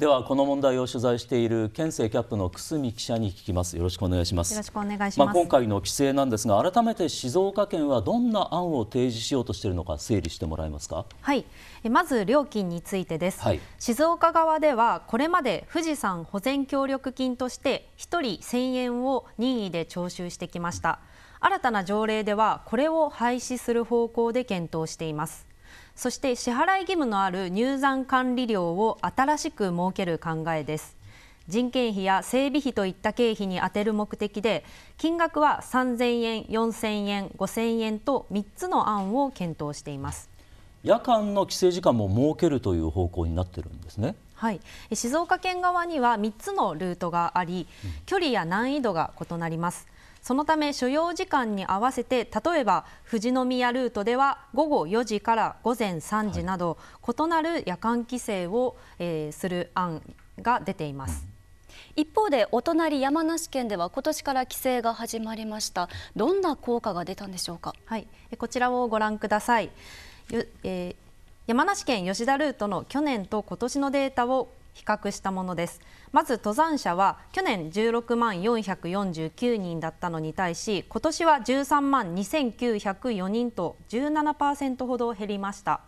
ではこの問題を取材している県政キャップの久住記者に聞きますよろしくお願いしますよろしくお願いします、まあ、今回の規制なんですが改めて静岡県はどんな案を提示しようとしているのか整理してもらえますかはいまず料金についてです、はい、静岡側ではこれまで富士山保全協力金として一人1000円を任意で徴収してきました新たな条例ではこれを廃止する方向で検討していますそして支払い義務のある入山管理料を新しく設ける考えです人件費や整備費といった経費に充てる目的で金額は3000円、4000円、5000円と3つの案を検討しています夜間の規制時間も設けるという方向になってるんですね。はい、静岡県側には3つのルートがあり距離や難易度が異なります。そのため所要時間に合わせて例えば富士宮ルートでは午後4時から午前3時など、はい、異なる夜間規制を、えー、する案が出ています。一方でお隣山梨県では今年から規制が始まりましたどんな効果が出たんでしょうかはいこちらをご覧ください、えー、山梨県吉田ルートの去年と今年のデータを比較したものですまず登山者は去年16万449人だったのに対し今年は13万2904人と17%ほど減りました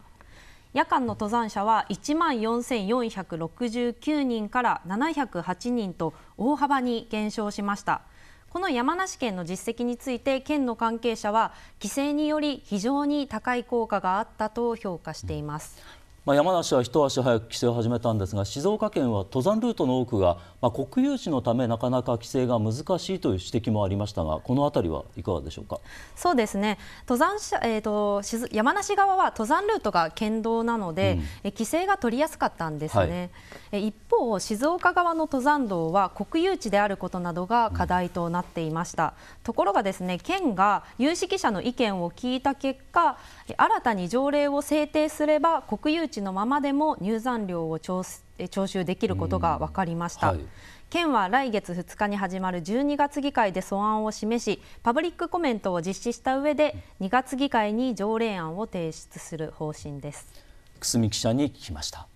夜間の登山者は1万4469人から708人と大幅に減少しましたこの山梨県の実績について県の関係者は規制により非常に高い効果があったと評価しています、うんまあ、山梨は一足早く規制を始めたんですが静岡県は登山ルートの多くが、まあ、国有地のためなかなか規制が難しいという指摘もありましたがこの辺りはいかがでしょうかそうですね登山者、えーと、山梨側は登山ルートが県道なので、うん、規制が取りやすかったんですね、はい、一方静岡側の登山道は国有地であることなどが課題となっていました、うん、ところがですね県が有識者の意見を聞いた結果新たに条例を制定すれば国有地値のままでも入山料を徴収できることが分かりました、県は来月2日に始まる12月議会で素案を示しパブリックコメントを実施した上で2月議会に条例案を提出する方針です久住記者に聞きました